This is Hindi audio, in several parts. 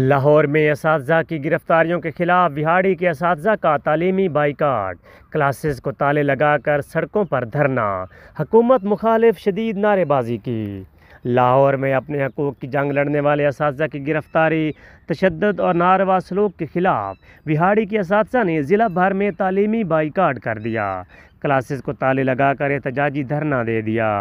लाहौर में इस की गिरफ्तारियों के खिलाफ बिहाड़ी के इस का तालीमी बाइकाट क्लासेस को ताले लगाकर सड़कों पर धरना हकूमत मुखालिफ शदीद नारेबाजी की लाहौर में अपने हकूक़ की जंग लड़ने वाले इस की गिरफ्तारी तशद और नारवा सलूक के ख़िलाफ़ बिहाड़ी के इस ने ज़िला भर में तालीमी बाइकाट कर दिया क्लासेस को ताले लगाकर एहताजी धरना दे दिया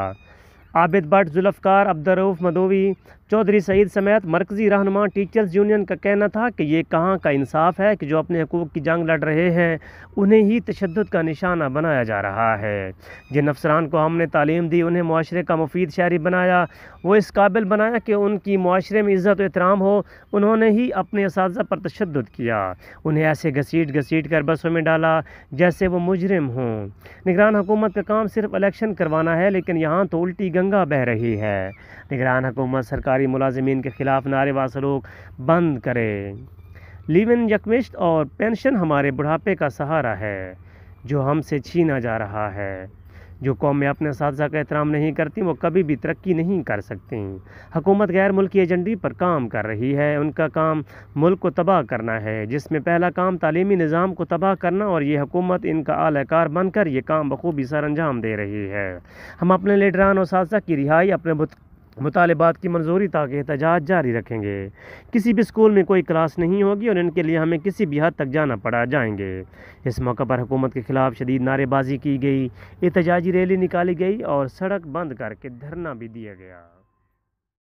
आबिद भट्ट जुल्फ़कार अब्दरूफ मदोवी चौधरी सईद समेत मरकज़ी रहनमा टीचर्स यूनियन का कहना था कि ये कहाँ का इंसाफ है कि जो अपने हकूक़ की जंग लड़ रहे हैं उन्हें ही तशद का निशाना बनाया जा रहा है जिन अफसरान को हमने तालीम दी उन्हें माशरे का मुफीद शहरी बनाया वो इस काबिल बनाया कि उनकी माशरे में इज़्ज़त एहतराम हो उन्होंने ही अपने इस पर तशद किया उन्हें ऐसे घसीट घसीट कर बसों में डाला जैसे वो मुजरम हों निगरान हुकूमत का काम सिर्फ इलेक्शन करवाना है लेकिन यहाँ तो उल्टी गंगा बह रही है निगरान हुकूमत सरकारी मुलाजमीन के ख़िलाफ़ नारेबाज सलूक बंद करे इन यकमिश्त और पेंशन हमारे बुढ़ापे का सहारा है जो हमसे छीना जा रहा है जो कौमें अपने साथ का एहतराम नहीं करती वो कभी भी तरक्की नहीं कर सकती हकूमत गैर मुल्की एजेंडे पर काम कर रही है उनका काम मुल्क को तबाह करना है जिसमें पहला काम तालीमी निज़ाम को तबाह करना और ये हकूमत इनका आलकार बनकर ये काम बखूबी सर अंजाम दे रही है हम अपने लीडरान और साथियों की रिहाई अपने मुतालबात की मंजूरी तक एहतजाज जारी रखेंगे किसी भी स्कूल में कोई क्लास नहीं होगी और इनके लिए हमें किसी भी हद तक जाना पड़ा जाएंगे इस मौके पर हुकूमत के खिलाफ शदीद नारेबाजी की गई एहतजाजी रैली निकाली गई और सड़क बंद करके धरना भी दिया गया